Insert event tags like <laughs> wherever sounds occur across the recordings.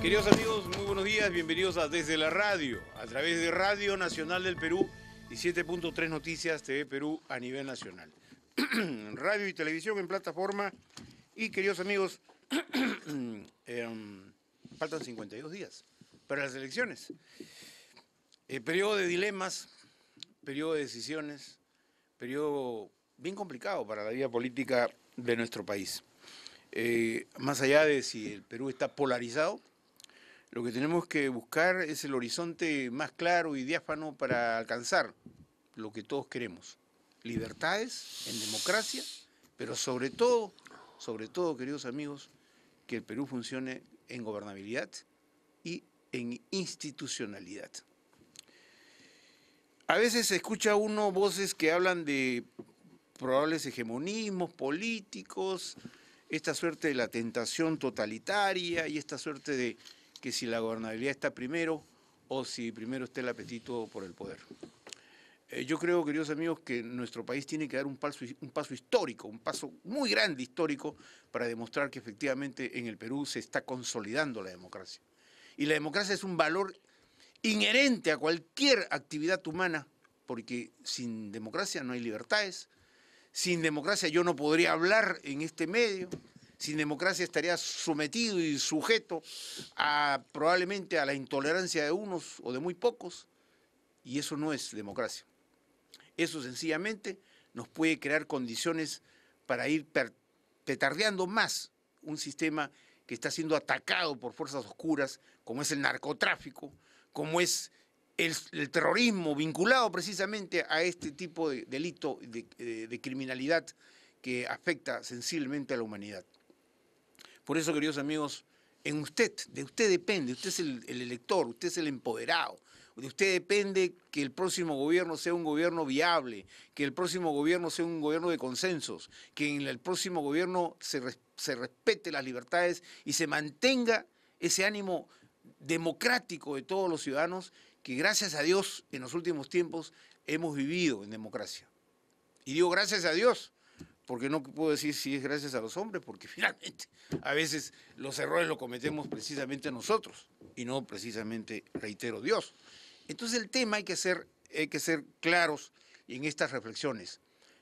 Queridos amigos, muy buenos días, bienvenidos a Desde la Radio, a través de Radio Nacional del Perú y 7.3 Noticias TV Perú a nivel nacional. <clears throat> Radio y televisión en plataforma. Y queridos amigos, <clears throat> em, faltan 52 días para las elecciones. Eh, periodo de dilemas, periodo de decisiones, periodo bien complicado para la vida política de nuestro país. Eh, más allá de si el Perú está polarizado, lo que tenemos que buscar es el horizonte más claro y diáfano para alcanzar lo que todos queremos. Libertades en democracia, pero sobre todo, sobre todo, queridos amigos, que el Perú funcione en gobernabilidad y en institucionalidad. A veces se escucha uno voces que hablan de probables hegemonismos políticos, esta suerte de la tentación totalitaria y esta suerte de que si la gobernabilidad está primero o si primero está el apetito por el poder. Eh, yo creo, queridos amigos, que nuestro país tiene que dar un paso, un paso histórico, un paso muy grande histórico para demostrar que efectivamente en el Perú se está consolidando la democracia. Y la democracia es un valor inherente a cualquier actividad humana, porque sin democracia no hay libertades, sin democracia yo no podría hablar en este medio, sin democracia estaría sometido y sujeto a probablemente a la intolerancia de unos o de muy pocos, y eso no es democracia. Eso sencillamente nos puede crear condiciones para ir petardeando más un sistema que está siendo atacado por fuerzas oscuras, como es el narcotráfico, como es el, terrorismo vinculado precisamente a este tipo de delito, de criminalidad que afecta sensiblemente a la humanidad. Por eso, queridos amigos, en usted, de usted depende, usted es el, elector, usted es el empoderado, de usted depende que el próximo gobierno sea un gobierno viable, que el próximo gobierno sea un gobierno de consensos, que en el próximo gobierno se, se respete las libertades y se mantenga ese ánimo democrático de todos los ciudadanos que gracias a Dios en los últimos tiempos hemos vivido en democracia. Y digo gracias a Dios porque no puedo decir si es gracias a los hombres, porque <laughs> finalmente a veces los errores los cometemos precisamente nosotros y no precisamente, reitero, Dios. Entonces el tema hay que ser, hay que ser claros en estas reflexiones.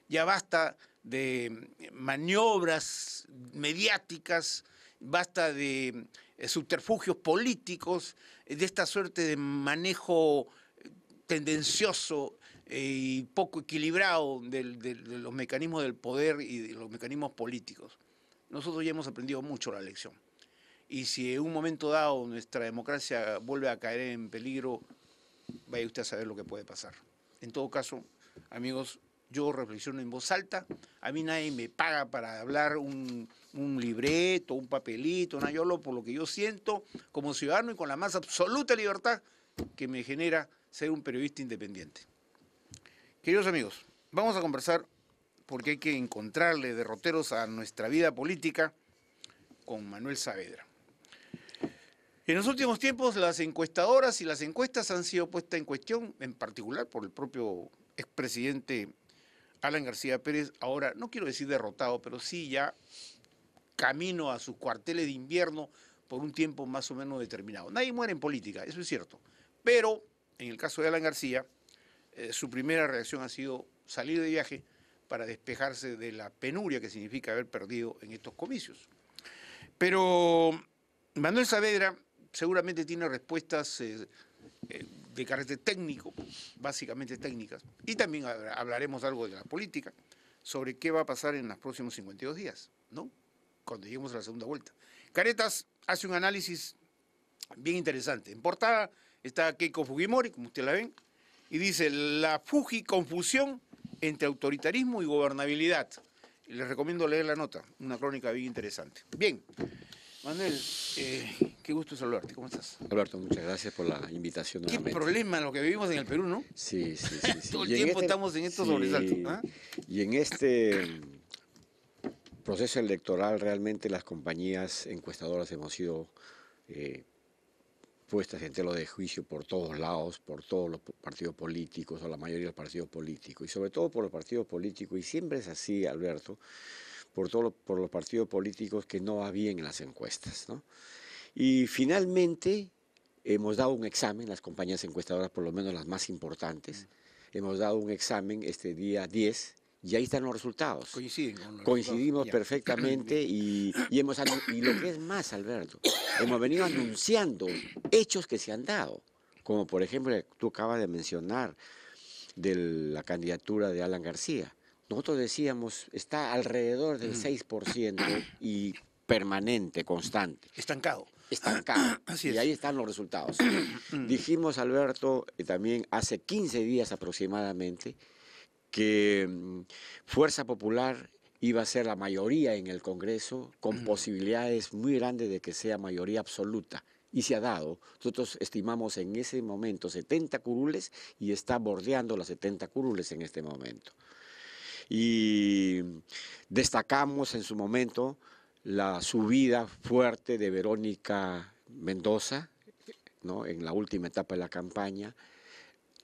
Ya basta de maniobras mediáticas, basta de eh, subterfugios políticos, de esta suerte de manejo eh, tendencioso eh, y poco equilibrado de los mecanismos del poder y de los mecanismos políticos. Nosotros ya hemos aprendido mucho la lección. Y si en un momento dado nuestra democracia vuelve a caer en peligro, vaya usted a saber lo que puede pasar. En todo caso, amigos, yo reflexiono en voz alta. A mí nadie me paga para hablar un, un libreto, un papelito, nada. Yo por lo que yo siento como ciudadano y con la más absoluta libertad que me genera ser un periodista independiente. Queridos amigos, vamos a conversar porque hay que encontrarle derroteros a nuestra vida política con Manuel Saavedra. En los últimos tiempos las encuestadoras y las encuestas han sido puestas en cuestión, en particular por el propio expresidente Alan García Pérez, ahora no quiero decir derrotado, pero sí ya camino a sus cuarteles de invierno por un tiempo más o menos determinado. Nadie muere en política, eso es cierto, pero en el caso de Alan García, eh, su primera reacción ha sido salir de viaje para despejarse de la penuria que significa haber perdido en estos comicios. Pero Manuel Saavedra seguramente tiene respuestas eh, eh, de carácter técnico, básicamente técnicas, y también hablaremos algo de la política, sobre qué va a pasar en los próximos 52 días, ¿no? Cuando lleguemos a la segunda vuelta. Caretas hace un análisis bien interesante. En portada está Keiko Fujimori, como ustedes la ven, y dice la Fuji confusión entre autoritarismo y gobernabilidad. Les recomiendo leer la nota, una crónica bien interesante. Bien, Manuel, eh, qué gusto saludarte, ¿cómo estás? Alberto, muchas gracias por la invitación. Qué problema lo que vivimos en el Perú, ¿no? Sí, sí, sí. <laughs> Todo el tiempo este- estamos en estos sobresaltos. ¿ah? Y en este proceso electoral realmente las compañías encuestadoras hemos sido... Eh, puestas en tela de juicio por todos lados, por todos los partidos políticos o la mayoría de los partidos políticos, y sobre todo por los partidos políticos, y siempre es así, Alberto, por, todo, por los partidos políticos que no va bien en las encuestas. Y finalmente hemos dado un examen, las compañías encuestadoras, por lo menos las más importantes, mm. hemos dado un examen este día 10 y ahí están los resultados. Coincidimos perfectamente <clears throat> y, hemos, y lo que es más, Alberto, hemos venido anunciando hechos que se han dado, como por ejemplo tú acabas de mencionar de la candidatura de Alan García. Nosotros decíamos, está alrededor del 6% mm. y permanente, constante. Estancado. Estancado. <clears throat> Así Y ahí están los resultados. <clears throat> Dijimos, Alberto, eh, también hace 15 días aproximadamente, que mm, Fuerza Popular iba a ser la mayoría en el Congreso, con posibilidades muy grandes de que sea mayoría absoluta. Y se ha dado. Nosotros estimamos en ese momento 70 curules y está bordeando las 70 curules en este momento. Y destacamos en su momento la subida fuerte de Verónica Mendoza, ¿no? en la última etapa de la campaña.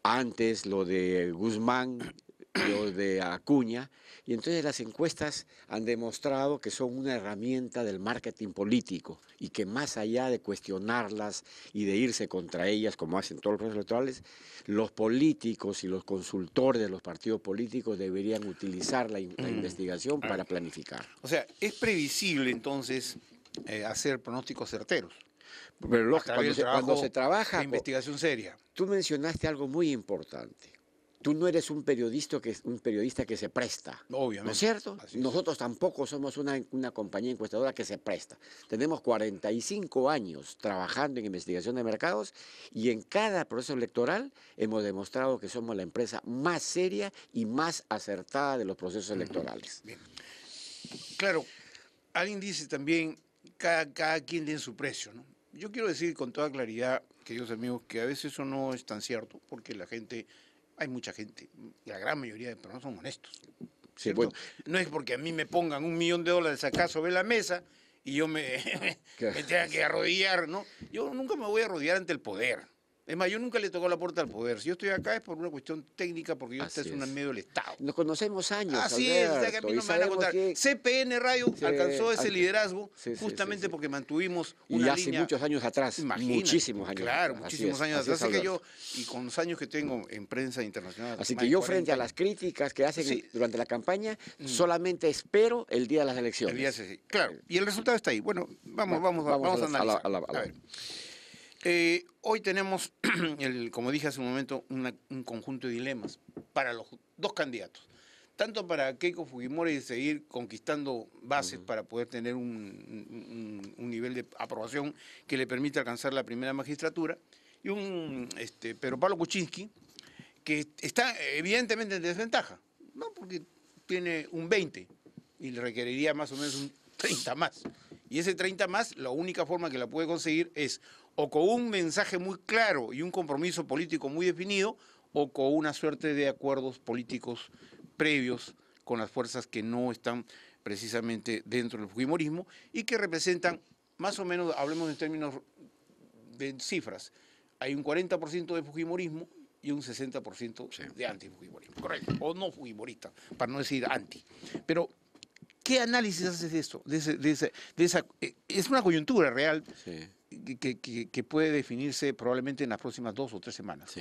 Antes lo de Guzmán de Acuña, y entonces las encuestas han demostrado que son una herramienta del marketing político y que más allá de cuestionarlas y de irse contra ellas, como hacen todos los procesos electorales, los políticos y los consultores de los partidos políticos deberían utilizar la, mm. investigación para planificar. O sea, es previsible entonces eh, hacer pronósticos certeros. Pero lógico, cuando, se, trabaja... investigación seria. Tú mencionaste algo muy importante tú no eres un periodista que, un periodista que se presta. Obviamente. ¿No es cierto? Nosotros tampoco somos una, una, compañía encuestadora que se presta. Tenemos 45 años trabajando en investigación de mercados y en cada proceso electoral hemos demostrado que somos la empresa más seria y más acertada de los procesos electorales. Bien. Claro, alguien dice también, cada, quien tiene su precio, ¿no? Yo quiero decir con toda claridad, queridos amigos, que a veces eso no es tan cierto, porque la gente hay mucha gente, la gran mayoría de personas son honestos. No es porque a mí me pongan un millón de dólares acá sobre la mesa y yo me, <laughs> tenga que arrodillar, ¿no? Yo nunca me voy a arrodillar ante el poder. Es más, yo nunca le tocó la puerta al poder. Si yo estoy acá es por una cuestión técnica, porque yo estoy en un medio del Estado. Nos conocemos años. Así es, que a mí no me van a contar. CPN Radio alcanzó ese liderazgo justamente porque mantuvimos una. Y hace muchos años atrás. muchísimos años Claro, muchísimos años atrás. Así, que yo, y con los años que tengo en prensa internacional. Así que yo, frente a las críticas que hacen durante la campaña, mm. solamente espero el día de las elecciones. El día sí. Claro, y el resultado está ahí. Bueno, vamos, vamos, vamos, a, a ver. Eh, hoy tenemos, <clears throat> como dije hace un momento, un conjunto de dilemas para los dos candidatos. Tanto para Keiko Fujimori de seguir conquistando bases para poder tener un, nivel de aprobación que le permita alcanzar la primera magistratura, y un, este, pero Pablo Kuczynski, que está evidentemente en desventaja, no porque tiene un 20 y le requeriría más o menos un 30 más. Y ese 30 más, la única forma que la puede conseguir es o con un mensaje muy claro y un compromiso político muy definido, o con una suerte de acuerdos políticos previos con las fuerzas que no están precisamente dentro del Fujimorismo y que representan, más o menos, hablemos en términos de cifras, hay un 40% de Fujimorismo y un 60% de anti-Fujimorismo, correcto, o no Fujimorista, para no decir anti. Pero ¿Qué análisis haces de esto? Eh, es una coyuntura real sí que, puede definirse probablemente en las próximas dos o tres semanas.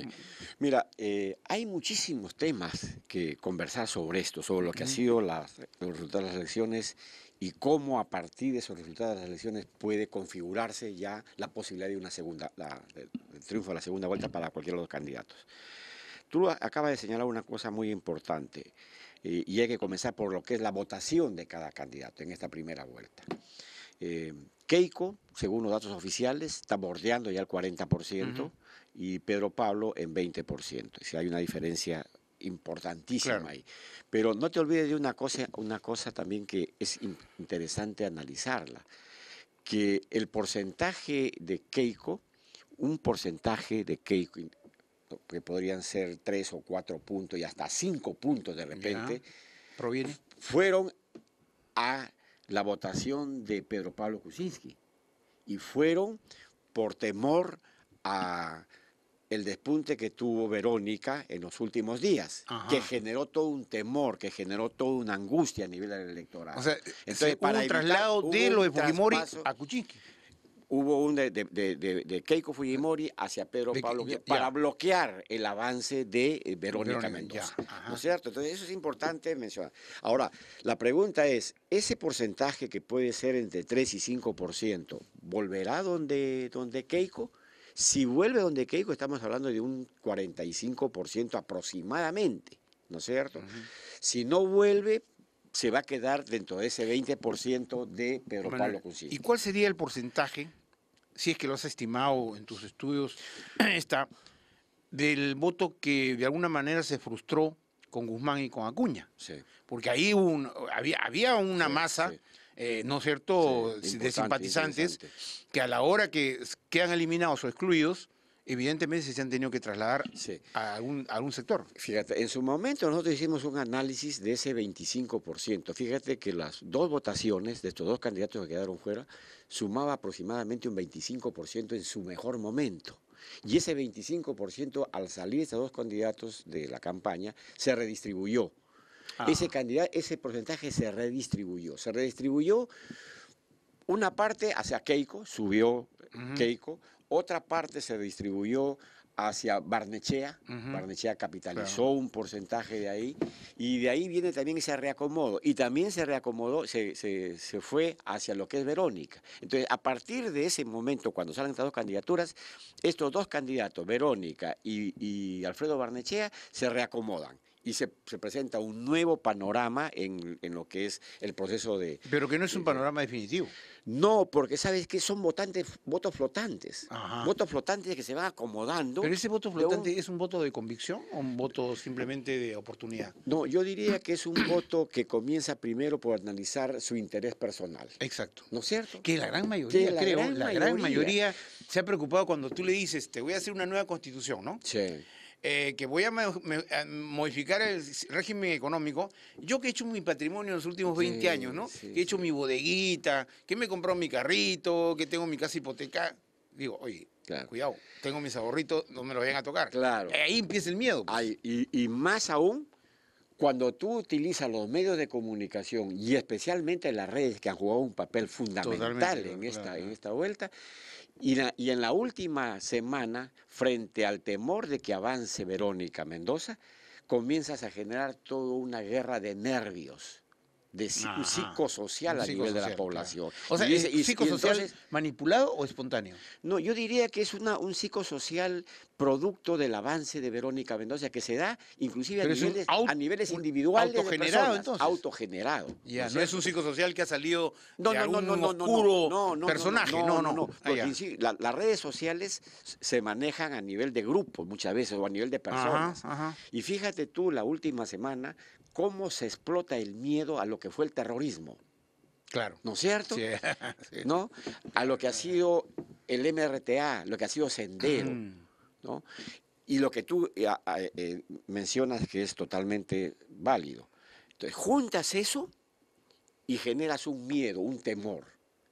Mira, eh, hay muchísimos temas que conversar sobre esto, sobre lo que ha sido las, los resultados de las elecciones y cómo a partir de esos resultados de las elecciones puede configurarse ya la posibilidad de una segunda, el triunfo de la segunda vuelta para cualquiera de los candidatos. Tú acabas de señalar una cosa muy importante eh, y hay que comenzar por lo que es la votación de cada candidato en esta primera vuelta. Eh, Keiko, según los datos oficiales, está bordeando ya el 40% y Pedro Pablo en 20%. Es decir, hay una diferencia importantísima ahí. Pero no te olvides de una cosa, una cosa también que es interesante analizarla, que el porcentaje de Keiko, un porcentaje de Keiko, que podrían ser tres o cuatro puntos y hasta cinco puntos de repente, fueron a la votación de Pedro Pablo Kuczynski y fueron por temor a el despunte que tuvo Verónica en los últimos días, que generó todo un temor, que generó toda una angustia a nivel electoral. O sea, Entonces, para un traslado de a Kuczynski hubo un de, Keiko Fujimori hacia Pedro Pablo para bloquear el avance de eh, Verónica, Mendoza. ¿No es cierto? Entonces eso es importante mencionar. Ahora, la pregunta es, ese porcentaje que puede ser entre 3 y 5%, ¿volverá donde, donde Keiko? Si vuelve donde Keiko, estamos hablando de un 45% aproximadamente, ¿no es cierto? Si no vuelve, se va a quedar dentro de ese 20% de Pedro Pablo ¿Y cuál sería el porcentaje, si es que lo has estimado en tus estudios, <clears throat> está del voto que de alguna manera se frustró con Guzmán y con Acuña? Porque ahí había, había una masa, eh, ¿no es cierto?, de simpatizantes que a la hora que quedan eliminados o excluidos, evidentemente se han tenido que trasladar a, algún, sector. Fíjate, en su momento nosotros hicimos un análisis de ese 25%. Fíjate que las dos votaciones de estos dos candidatos que quedaron fuera sumaba aproximadamente un 25% en su mejor momento. Y ese 25% al salir estos dos candidatos de la campaña se redistribuyó. Ah. Ese candidato, ese porcentaje se redistribuyó. Se redistribuyó una parte hacia Keiko, subió Keiko, otra parte se distribuyó hacia Barnechea. Barnechea capitalizó un porcentaje de ahí. Y de ahí viene también ese reacomodo. Y también se reacomodó, se, fue hacia lo que es Verónica. Entonces, a partir de ese momento, cuando salen estas dos candidaturas, estos dos candidatos, Verónica y Alfredo Barnechea, se reacomodan y se, presenta un nuevo panorama en, lo que es el proceso de... Pero que no es un eh, panorama definitivo. No, porque sabes que son votantes, votos flotantes. Votos flotantes que se van acomodando. Pero ese voto flotante es un voto de convicción o un voto simplemente de oportunidad. No, yo diría que es un voto que comienza primero por analizar su interés personal. Exacto. ¿No es cierto? Que la gran mayoría, creo, la gran mayoría se ha preocupado cuando tú le dices, te voy a hacer una nueva constitución, ¿no? Sí eh, que voy a, modificar el régimen económico, yo que he hecho mi patrimonio en los últimos 20 años, ¿no? que he hecho mi bodeguita, que me he comprado mi carrito, que tengo mi casa hipoteca, digo, oye, cuidado, tengo mis ahorritos, no me lo vayan a tocar. Claro. Eh, ahí empieza el miedo. Pues. y, más aún cuando tú utilizas los medios de comunicación y especialmente las redes que han jugado un papel fundamental en, esta, en esta vuelta, y, en la última semana, frente al temor de que avance Verónica Mendoza, comienzas a generar toda una guerra de nervios de psicosocial a nivel de la población. O sea, y, ¿es psicosocial manipulado o espontáneo? No, yo diría que es una, un psicosocial producto del avance de Verónica Mendoza que se da inclusive a niveles, a niveles, individuales autogenerado, entonces. autogenerado. Ya, ¿no, es un psicosocial que ha salido no, de no, algún oscuro personaje, no, no, no. Porque las redes sociales se manejan a nivel de grupo muchas veces o a nivel de personas. Y fíjate tú la última semana cómo se explota el miedo a lo que fue el terrorismo. Claro. ¿No es cierto? Sí. <laughs> ¿No? A lo que ha sido el MRTA, lo que ha sido Sendero, Y lo que tú eh, eh, mencionas que es totalmente válido. Entonces, juntas eso y generas un miedo, un temor.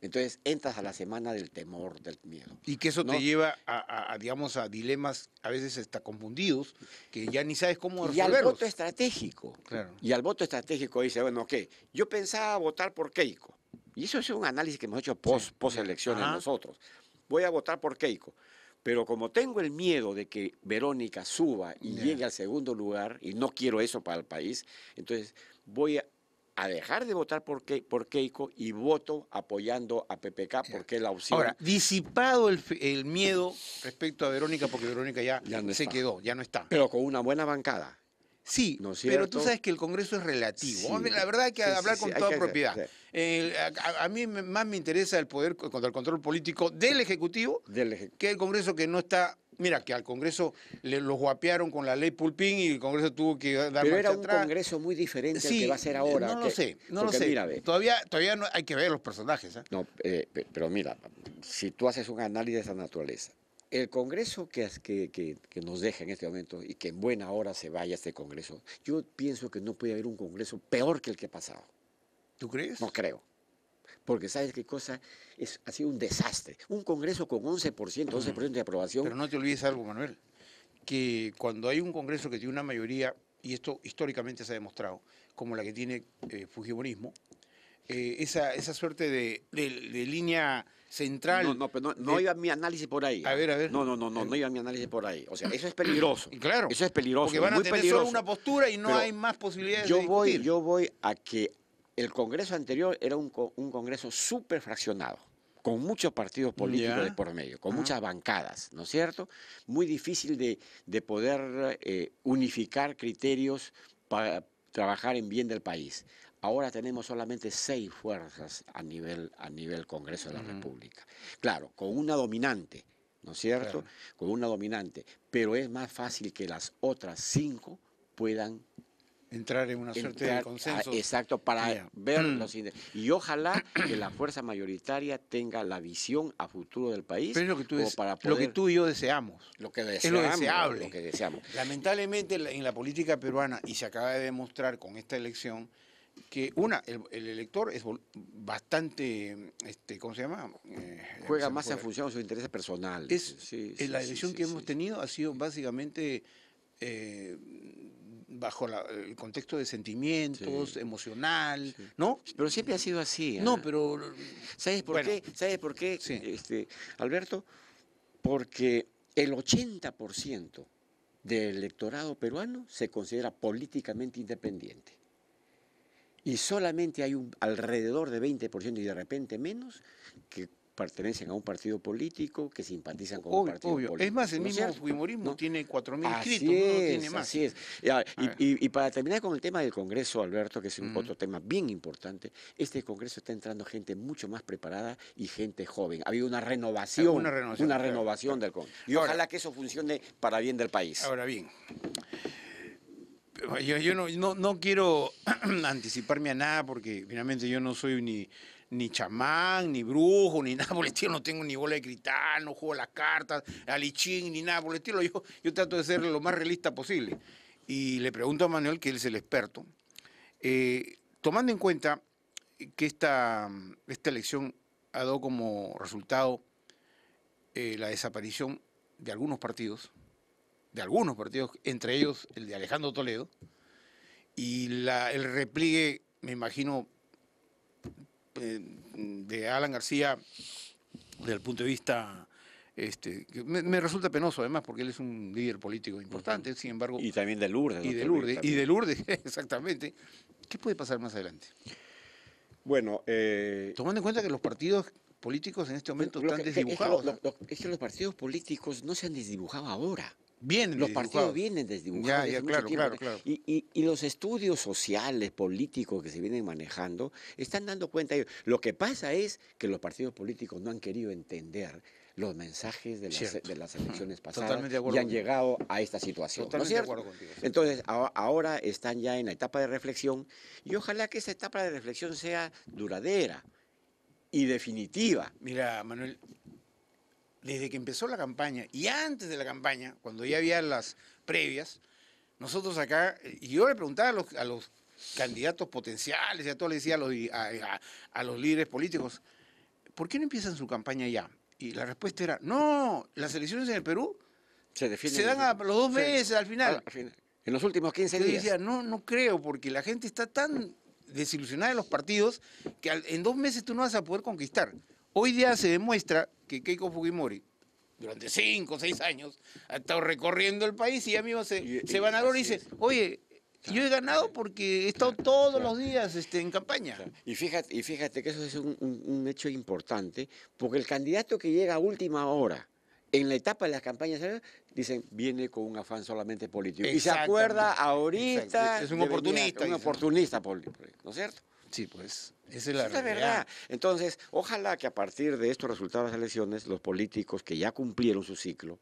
Entonces entras a la semana del temor, del miedo. Y que eso te lleva a, digamos, a dilemas a veces hasta confundidos, que ya ni sabes cómo resolverlos. Y al voto estratégico. Claro. Y al voto estratégico dice, bueno, ¿qué? yo pensaba votar por Keiko. Y eso es un análisis que hemos hecho post, post elecciones nosotros. Voy a votar por Keiko. Pero como tengo el miedo de que Verónica suba y llegue al segundo lugar, y no quiero eso para el país, entonces voy a, a dejar de votar por, Keiko y voto apoyando a PPK porque es la opción. Ahora, disipado el, miedo respecto a Verónica, porque Verónica ya, se quedó, ya no está. Pero con una buena bancada. Sí, pero tú sabes que el Congreso es relativo. La verdad hay que hablar con toda propiedad. a, mí más me interesa el poder contra el control político del Ejecutivo. que el Congreso que no está Mira, que al Congreso lo los guapearon con la ley Pulpín y el Congreso tuvo que dar Pero era un Congreso muy diferente al que va a ser ahora. No lo sé, no lo sé. todavía todavía no, hay que ver los personajes. ¿eh? No, eh, pero mira, si tú haces un análisis de esa naturaleza, el Congreso que, nos deja en este momento y que en buena hora se vaya este Congreso, yo pienso que no puede haber un Congreso peor que el que ha pasado. ¿Tú crees? No creo porque ¿sabes qué cosa? ha sido un desastre. Un Congreso con 11%, 11% de aprobación. Pero no te olvides algo, Manuel, que cuando hay un Congreso que tiene una mayoría, y esto históricamente se ha demostrado, como la que tiene eh, Fujibonismo, eh, esa, suerte de, línea central. No, no, no, iba mi análisis por ahí. ¿ah? A ver, a ver. No, no, no, no, iba mi análisis por ahí. O sea, eso es peligroso. <clears throat> claro. Eso es peligroso. Porque van a tener solo una postura y no hay más posibilidades yo de voy, Yo voy a que el Congreso anterior era un, Congreso Congreso fraccionado, con muchos partidos políticos de por medio, con muchas bancadas, ¿no es cierto? Muy difícil de, poder eh, unificar criterios para trabajar en bien del país. Ahora tenemos solamente seis fuerzas a nivel, a nivel Congreso de la República. Claro, con una dominante, ¿no es cierto? Con una dominante, pero es más fácil que las otras cinco puedan entrar en una suerte de ah, consenso. Exacto, para ver mm. los Y ojalá que la fuerza mayoritaria tenga la visión a futuro del país. Pero es lo que tú, para lo que tú y yo deseamos. Lo que Es lo deseable. que deseamos. Lamentablemente en la política peruana, y se acaba de demostrar con esta elección, que una, el, elector es bastante, este, ¿cómo se llama? Eh, Juega más en función de sus intereses personales. Es, la elección que hemos tenido ha sido básicamente eh, bajo el contexto de sentimientos, emocional, ¿no? Pero siempre ha sido así. ¿ah? No, pero... ¿Sabes por qué? ¿Sabes por qué, este, Alberto? Porque el 80% del electorado peruano se considera políticamente independiente. Y solamente hay un alrededor de 20% y de repente menos que pertenecen a un partido político, que simpatizan con un partido político. Es más, el mismo Fujimorismo tiene 4.000 inscritos, no tiene más. Así es. Ah, y, para terminar con el tema del Congreso, Alberto, que es otro tema bien importante, este Congreso está entrando gente mucho más preparada y gente joven. Ha habido una renovación, una renovación, una renovación del Congreso. Y ojalá que eso funcione para bien del país. Ahora bien, yo, no quiero <clears throat> anticiparme a nada porque finalmente yo no soy ni ni chamán, ni brujo, ni <laughs> nada estilo. no tengo ni bola de gritar no juego las cartas, alichín, ni nada el yo, yo trato de ser lo más realista posible. Y le pregunto a Manuel, que él es el experto, eh, tomando en cuenta que esta, esta elección ha dado como resultado eh, la desaparición de algunos partidos, de algunos partidos, entre ellos el de Alejandro Toledo, y el repliegue, me imagino, eh, de Alan García desde el punto de vista... Este, me, resulta penoso además porque él es un líder político importante, sin embargo... Y también de Lourdes. Y de Lourdes, y de Lourdes, <laughs> exactamente. ¿Qué puede pasar más adelante? Bueno... Eh, Tomando en cuenta que los partidos políticos en este momento están desdibujados. es que los partidos políticos no se han desdibujado ahora. Vienen los partidos vienen desde Ya, Y, los estudios sociales, políticos que se vienen manejando, están dando cuenta Lo que pasa es que los partidos políticos no han querido entender los mensajes de las, elecciones pasadas y han llegado a esta situación. Entonces, ahora están ya en la etapa de reflexión y ojalá que esa etapa de reflexión sea duradera y definitiva. Mira, Manuel, desde que empezó la campaña y antes de la campaña, cuando ya había las previas, nosotros acá, y yo le preguntaba a los, candidatos potenciales y a todos les decía a los, líderes políticos, ¿por qué no empiezan su campaña ya? Y la respuesta era, no, las elecciones en el Perú se, definen, dan a los dos meses al, final. En los últimos 15 Yo Decía, no, no creo, porque la gente está tan desilusionada de los partidos que en dos meses tú no vas a poder conquistar. Hoy día se demuestra que Keiko Fujimori, durante cinco o seis años, ha estado recorriendo el país y amigos se, van a y dicen: oye, yo he ganado porque he estado todos los días este, en campaña. Y fíjate, y fíjate que eso es un, hecho importante, porque el candidato que llega a última hora, en la etapa de las campañas dicen viene con un afán solamente político y se acuerda ahorita es un oportunista un oportunista político no es cierto sí pues esa es la, verdad. Entonces, ojalá que a partir de estos resultados de las elecciones, los políticos que ya cumplieron su ciclo,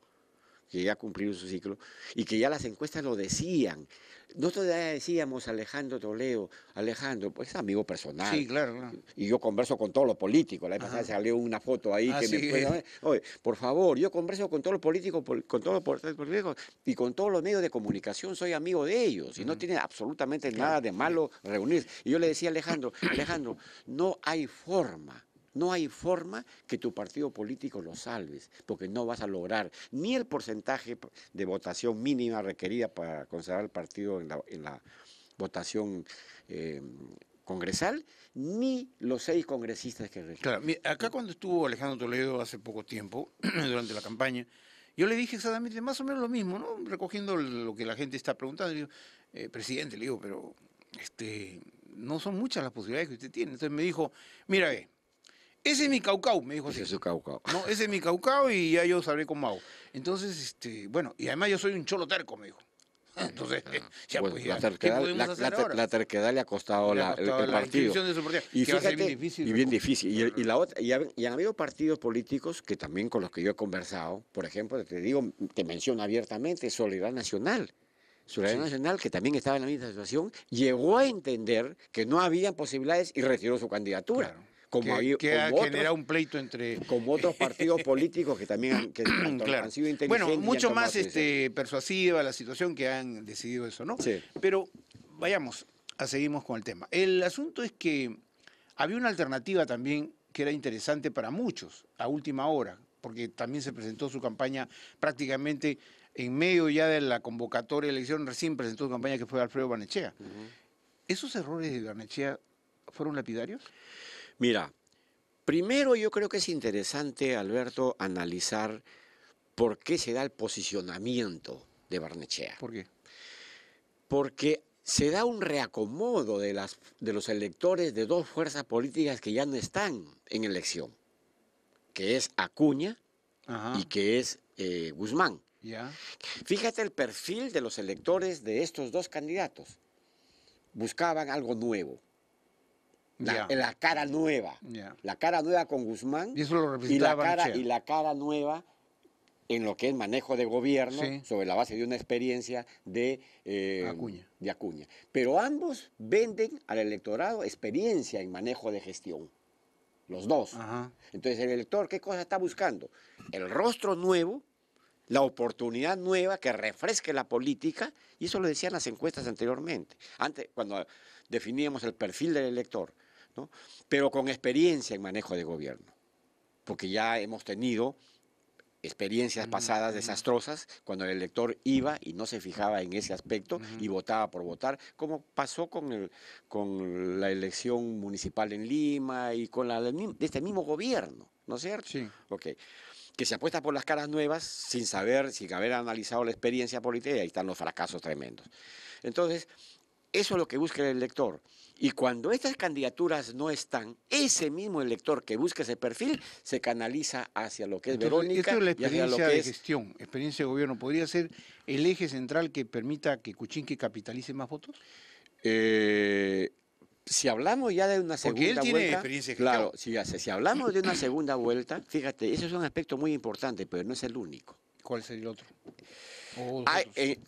que ya cumplió su ciclo, y que ya las encuestas lo decían. Nosotros decíamos Alejandro Toledo, Alejandro, pues es amigo personal. Sí, claro, claro. Y yo converso con todos los políticos. La vez pasada salió una foto ahí ah, que me Oye, por favor, yo converso con todos los políticos, con todos los políticos y con todos los medios de comunicación, soy amigo de ellos. Y no tiene absolutamente nada de malo reunirse. Y yo le decía a Alejandro, Alejandro, no hay forma no hay forma que tu partido político lo salves, porque no vas a lograr ni el porcentaje de votación mínima requerida para conservar el partido en la, votación eh, congresal, ni los seis congresistas que requieren. Claro, acá cuando estuvo Alejandro Toledo hace poco tiempo, <clears throat> durante la campaña, yo le dije exactamente más o menos lo mismo, recogiendo lo que la gente está preguntando. Le digo, eh, presidente, le digo, pero este, no son muchas las posibilidades que usted tiene. Entonces me dijo, mira, ve, ese es mi caucao, me dijo así. Ese es su caucao. No, ese es mi caucao y ya yo sabré cómo hago. Entonces, este, bueno, y además yo soy un cholo terco, me dijo. <laughs> Entonces, ah, pues, la, terquedad, ¿qué la, hacer ahora? terquedad, le ha costado, le el, partido. Y bien difícil. Y, bien difícil. Y, han habido partidos políticos que también con los que yo he conversado, por ejemplo, te digo, te menciono abiertamente Solidaridad Nacional. Solidaridad Nacional, que también estaba en la misma situación, llegó a entender que no había posibilidades y retiró su candidatura. Claro que, ha generado un pleito entre <laughs> como otros partidos <laughs> políticos que también han, sido inteligentes bueno mucho más este, persuasiva la situación que han decidido eso no pero vayamos a seguimos con el tema el asunto es que había una alternativa también que era interesante para muchos a última hora porque también se presentó su campaña prácticamente en medio ya de la convocatoria de elección recién presentó su campaña que fue Alfredo Barnechea esos errores de Barnechea fueron lapidarios Mira, primero yo creo que es interesante, Alberto, analizar por qué se da el posicionamiento de Barnechea. ¿Por qué? Porque se da un reacomodo de, los electores de dos fuerzas políticas que ya no están en elección, que es Acuña y que es eh, Guzmán. Fíjate el perfil de los electores de estos dos candidatos. Buscaban algo nuevo. La, cara nueva. La cara nueva con Guzmán. Y la, cara, nueva en lo que es manejo de gobierno sobre la base de una experiencia eh, de, Acuña. Pero ambos venden al electorado experiencia en manejo de gestión. Los dos. Entonces, el elector, ¿qué cosa está buscando? El rostro nuevo, la oportunidad nueva que refresque la política, y eso lo decían las encuestas anteriormente. Antes, cuando definíamos el perfil del elector, pero con experiencia en manejo de gobierno, porque ya hemos tenido experiencias pasadas desastrosas cuando el elector iba y no se fijaba en ese aspecto y votaba por votar, como pasó con, con la elección municipal en Lima y con la de este mismo gobierno, ¿no es cierto? Sí. Ok. Que se apuesta por las caras nuevas sin saber, sin haber analizado la experiencia política y ahí están los fracasos tremendos. Entonces, eso es lo que busca el elector. Y cuando estas candidaturas no están, ese mismo elector que busca ese perfil se canaliza hacia lo que es Verónica. experiencia hacia lo que de es... gestión, experiencia de gobierno. ¿Podría ser el eje central que permita que Kuczynski capitalice más votos? Eh, si hablamos ya de una segunda Porque él tiene vuelta, experiencia claro, si, si hablamos de una <clears throat> segunda vuelta, fíjate, ese es un aspecto muy importante, pero no es el único. ¿Cuál sería el otro? Eh,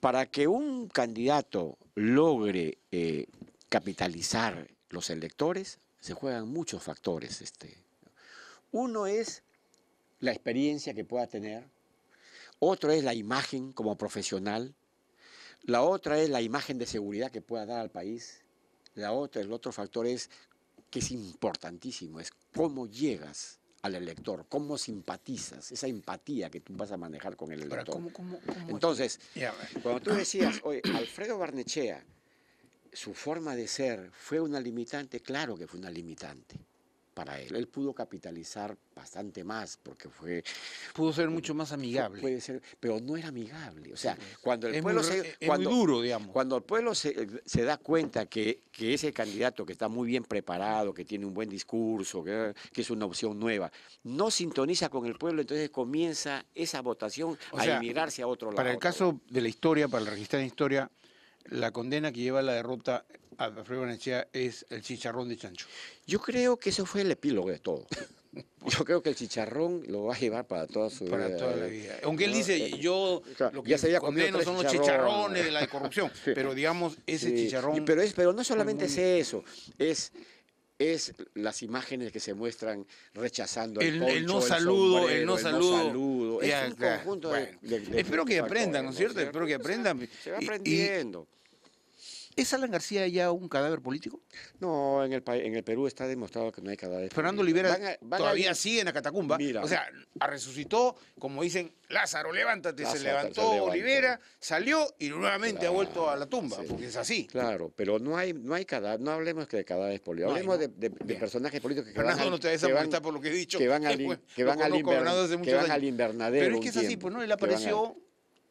para que un candidato logre eh, capitalizar los electores, se juegan muchos factores. Este. Uno es la experiencia que pueda tener, otro es la imagen como profesional, la otra es la imagen de seguridad que pueda dar al país, la otra, el otro factor es que es importantísimo, es cómo llegas al elector, cómo simpatizas, esa empatía que tú vas a manejar con el elector. Entonces, cuando tú decías, oye, Alfredo Barnechea, su forma de ser fue una limitante, claro que fue una limitante para él. Él pudo capitalizar bastante más porque fue... Pudo ser mucho más amigable. Puede ser, pero no era amigable. O sea, cuando el pueblo... se, cuando, duro, digamos. Cuando el pueblo se, da cuenta que, ese candidato que está muy bien preparado, que tiene un buen discurso, que, es una opción nueva, no sintoniza con el pueblo, entonces comienza esa votación a emigrarse a otro lado. Para el caso de la historia, para registrar la historia, la condena que lleva a la derrota a Alfredo valencia es el chicharrón de chancho. Yo creo que ese fue el epílogo de todo. <laughs> Yo creo que el chicharrón lo va a llevar para toda su para Toda la eh. vida. Aunque él dice, eh, yo lo que ya se condeno son los chicharrones de la corrupción, <laughs> pero digamos, ese chicharrón... Pero, es, pero no solamente es eso, es es las imágenes que se muestran rechazando el, el no saludo, el no saludo, es un conjunto de, Espero que aprendan, ¿no es cierto? Espero que aprendan. Se va aprendiendo. ¿Es Alan García ya un cadáver político? No, en el, en el Perú está demostrado que no hay cadáveres. Fernando Olivera todavía sigue en la catacumba. O sea, resucitó, como dicen, Lázaro, levántate. se levantó Olivera, salió y nuevamente ha vuelto a la tumba, porque es así. Claro, pero no hay, no hay cadáver. no hablemos que de cadáveres políticos, hablemos de, personajes políticos que, Fernando, no te a, por lo que he dicho. Que van <laughs> al, que van que van al invernadero. Pero es que es así, pues no, él apareció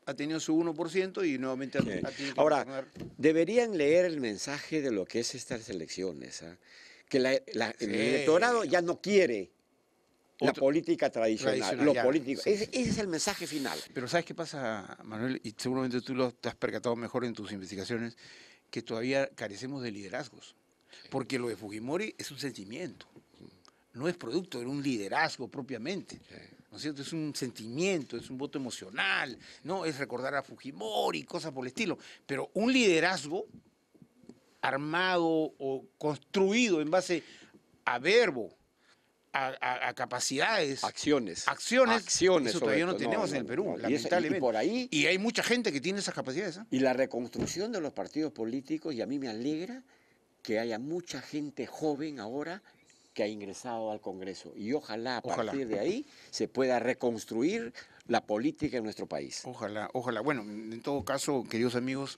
ha tenido su 1% y nuevamente ha, tenido que Ahora, deberían leer el mensaje de lo que es estas elecciones, ¿ah? que el electorado ya no quiere la política tradicional, lo político. Ese, es el mensaje final. Pero ¿sabes qué pasa, Manuel? Y seguramente tú lo has percatado mejor en tus investigaciones, que todavía carecemos de liderazgos. Porque lo de Fujimori es un sentimiento, no es producto de un liderazgo propiamente. Sí. ¿no es un sentimiento, es un voto emocional, ¿no? Es recordar a Fujimori, cosas por el estilo. Pero un liderazgo armado o construido en base a verbo, a, capacidades. Acciones. Acciones. Acciones. Eso todavía no tenemos en el Perú, lamentablemente. Y, por ahí. Y hay mucha gente que tiene esas capacidades. ¿ah? Y la reconstrucción de los partidos políticos, y a mí me alegra que haya mucha gente joven ahora ha ingresado al Congreso. Y ojalá a partir de ahí se pueda reconstruir la política en nuestro país. Ojalá, ojalá. Bueno, en todo caso, queridos amigos,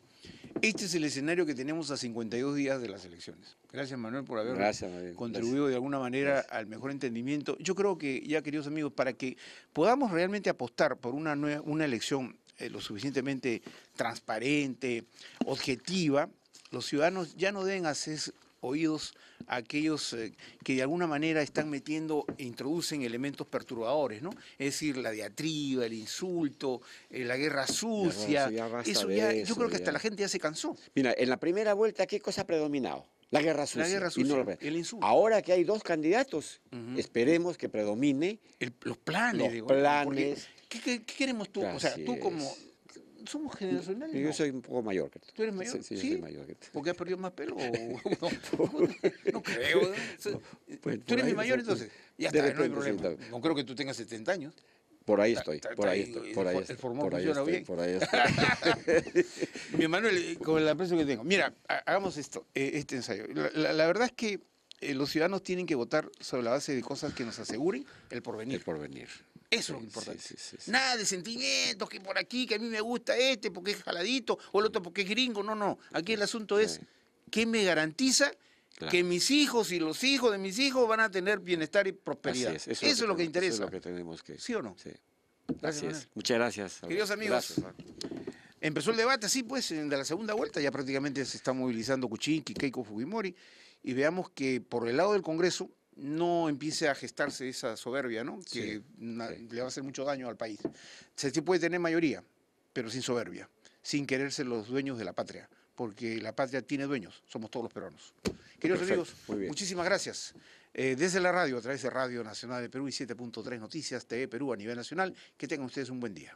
este es el escenario que tenemos a 52 días de las elecciones. Gracias, Manuel, por haber contribuido de alguna manera al mejor entendimiento. Yo creo que, ya queridos amigos, para que podamos realmente apostar por una, una elección eh, lo suficientemente transparente, objetiva, los ciudadanos ya no deben hacer, oídos a aquellos eh, que de alguna manera están metiendo e introducen elementos perturbadores, ¿no? Es decir, la diatriba, el insulto, eh, la guerra sucia. eso ya yo creo que hasta la gente ya se cansó. Mira, en la primera vuelta, ¿qué cosa ha predominado? La guerra sucia. La guerra sucia el insulto. Ahora que hay dos candidatos, esperemos que predomine. los planes. Los planes. ¿Qué, queremos tú? o sea, tú como somos generacionales. Yo, yo soy un poco mayor que tú. ¿Tú eres mayor? Sí, sí, ¿Sí? Yo soy mayor que tú. qué has perdido más pelo? <laughs> <laughs> no, creo. Pues tú eres mi mayor entonces. Ya está, no hay problema. no creo que tú tengas 70 años. Por ahí estoy, por ahí estoy, por ahí El formato funciona bien. Por ahí <laughs> estoy. mi Manuel, con el aprecio que tengo. Mira, hagamos esto, eh, este ensayo. La, la verdad es que eh, los ciudadanos tienen que votar sobre la base de cosas que nos aseguren el porvenir. El porvenir. Eso es lo importante. Nada de sentimientos, que por aquí, que a mí me gusta este porque es jaladito, o el otro porque es gringo. No, no. Aquí el asunto es, ¿qué me garantiza que mis hijos y los hijos de mis hijos van a tener bienestar y prosperidad. eso, es lo, que, interesa. Eso es lo que tenemos que. ¿Sí o no? Sí. Gracias. Muchas gracias. Queridos amigos. Empezó el debate, sí, pues, de la segunda vuelta, ya prácticamente se está movilizando Kuchinki, Keiko Fujimori, y veamos que por el lado del Congreso no empiece a gestarse esa soberbia, ¿no? Que le va a hacer mucho daño al país. Se, puede tener mayoría, pero sin soberbia, sin quererse los dueños de la patria, porque la patria tiene dueños, somos todos los peruanos. Queridos amigos, muchísimas gracias. Eh, desde la radio, a través de Radio Nacional de Perú y 7.3 Noticias, TV e Perú a nivel nacional, que tengan ustedes un buen día.